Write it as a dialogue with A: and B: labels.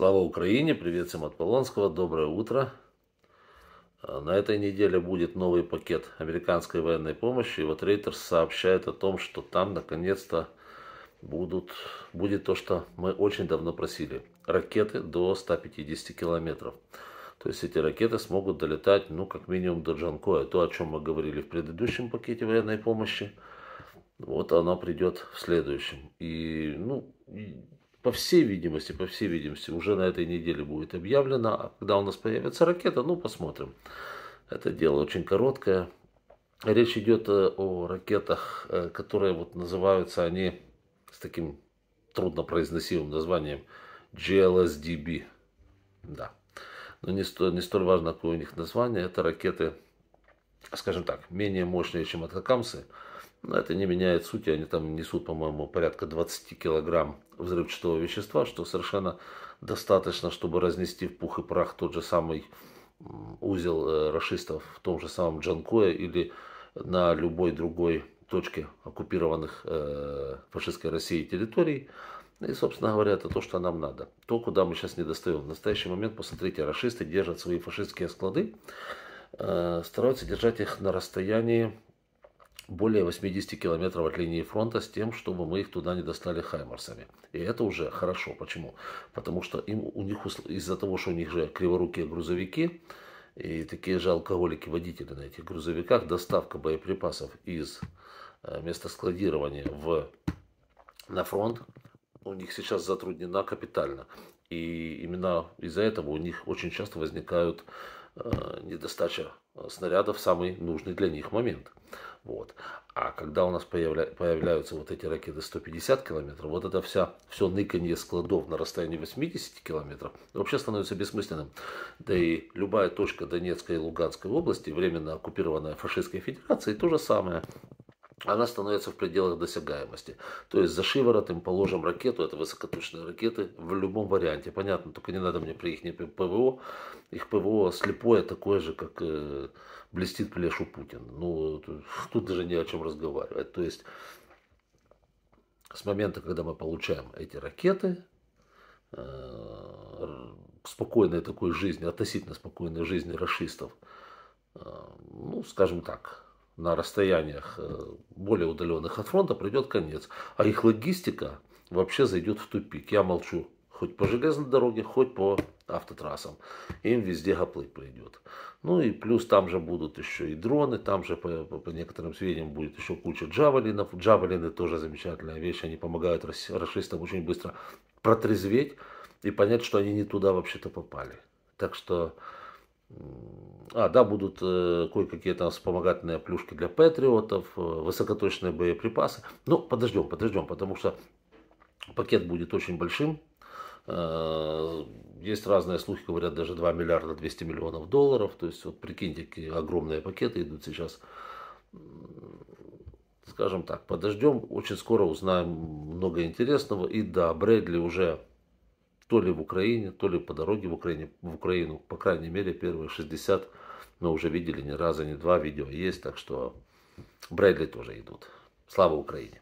A: Слава Украине! Привет всем от Полонского. Доброе утро. А, на этой неделе будет новый пакет американской военной помощи. И вот Рейтерс сообщает о том, что там наконец-то будут, будет то, что мы очень давно просили. Ракеты до 150 километров. То есть эти ракеты смогут долетать, ну, как минимум до Джанкоя. То, о чем мы говорили в предыдущем пакете военной помощи, вот оно придет в следующем. И, ну, по всей видимости, по всей видимости, уже на этой неделе будет объявлено. А когда у нас появится ракета, ну, посмотрим. Это дело очень короткое. Речь идет э, о ракетах, э, которые вот называются они с таким труднопроизносимым названием GLSDB. Да. Но не столь, не столь важно, какое у них название. Это ракеты, скажем так, менее мощные, чем атакамсы но это не меняет сути, они там несут, по-моему, порядка 20 килограмм взрывчатого вещества, что совершенно достаточно, чтобы разнести в пух и прах тот же самый узел э, расистов в том же самом Джанкое или на любой другой точке оккупированных э, фашистской России территорий. И, собственно говоря, это то, что нам надо. То, куда мы сейчас не достаем. В настоящий момент, посмотрите, расисты держат свои фашистские склады, э, стараются держать их на расстоянии более 80 километров от линии фронта с тем, чтобы мы их туда не достали хаймарсами. И это уже хорошо. Почему? Потому что им, у них из-за того, что у них же криворукие грузовики, и такие же алкоголики-водители на этих грузовиках, доставка боеприпасов из э, места складирования в, на фронт у них сейчас затруднена капитально. И именно из-за этого у них очень часто возникают э, недостача э, снарядов в самый нужный для них момент. Вот. А когда у нас появля... появляются вот эти ракеты 150 километров, вот это вся, все ныканье складов на расстоянии 80 километров вообще становится бессмысленным. Да и любая точка Донецкой и Луганской области, временно оккупированная фашистской федерацией, то же самое она становится в пределах досягаемости. То есть за шиворот им положим ракету, это высокоточные ракеты в любом варианте. Понятно, только не надо мне при их ПВО. Их ПВО слепое такое же, как э, блестит плешу Путин. Ну, тут, тут даже не о чем разговаривать. То есть с момента, когда мы получаем эти ракеты, э, спокойной такой жизни, относительно спокойной жизни расистов, э, ну, скажем так, на расстояниях э, более удаленных от фронта придет конец. А их логистика вообще зайдет в тупик. Я молчу хоть по железной дороге, хоть по автотрассам. Им везде гоплыть пойдет. Ну и плюс там же будут еще и дроны, там же по, по некоторым сведениям будет еще куча джавелинов. Джавелины тоже замечательная вещь, они помогают расистам очень быстро протрезветь и понять, что они не туда вообще-то попали. Так что а, да, будут э, кое-какие там вспомогательные плюшки для патриотов, э, высокоточные боеприпасы. Ну, подождем, подождем, потому что пакет будет очень большим. Э, есть разные слухи, говорят, даже 2 миллиарда 200 миллионов долларов. То есть, вот прикиньте, какие огромные пакеты идут сейчас. Скажем так, подождем, очень скоро узнаем много интересного. И да, Брэдли уже то ли в Украине, то ли по дороге в, Украине, в Украину. По крайней мере, первые 60 мы уже видели ни разу, ни два видео есть, так что Брэдли тоже идут. Слава Украине!